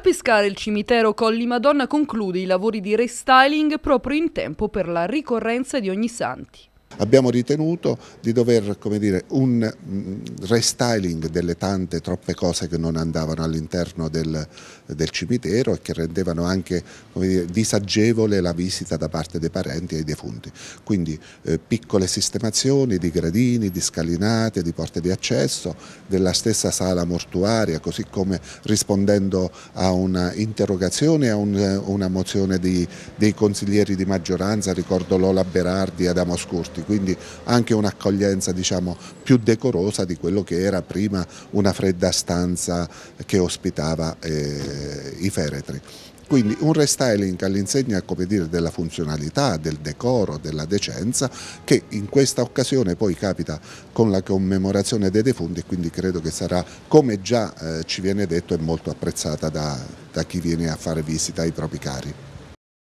pescare il cimitero Colli Madonna conclude i lavori di restyling proprio in tempo per la ricorrenza di Ognissanti. Abbiamo ritenuto di dover dire, un mm, restyling delle tante troppe cose che non andavano all'interno del, del, cimitero e che rendevano anche dire, disagevole la visita da parte dei parenti e dei defunti. Quindi eh, piccole sistemazioni di gradini, di scalinate, di porte di accesso, della stessa sala mortuaria, così come rispondendo a una interrogazione, a un, una mozione di, dei consiglieri di maggioranza, ricordo Lola Berardi e Adamo Scurti, rifugiati, quindi anche un'accoglienza diciamo, più decorosa di quello che era prima una fredda stanza che ospitava eh, i feretri. Quindi un restyling all'insegna della funzionalità, del decoro, della decenza, che in questa occasione poi capita con la commemorazione dei defunti e quindi credo che sarà, come già eh, ci viene detto, molto apprezzata da, da chi viene a fare visita ai propri cari.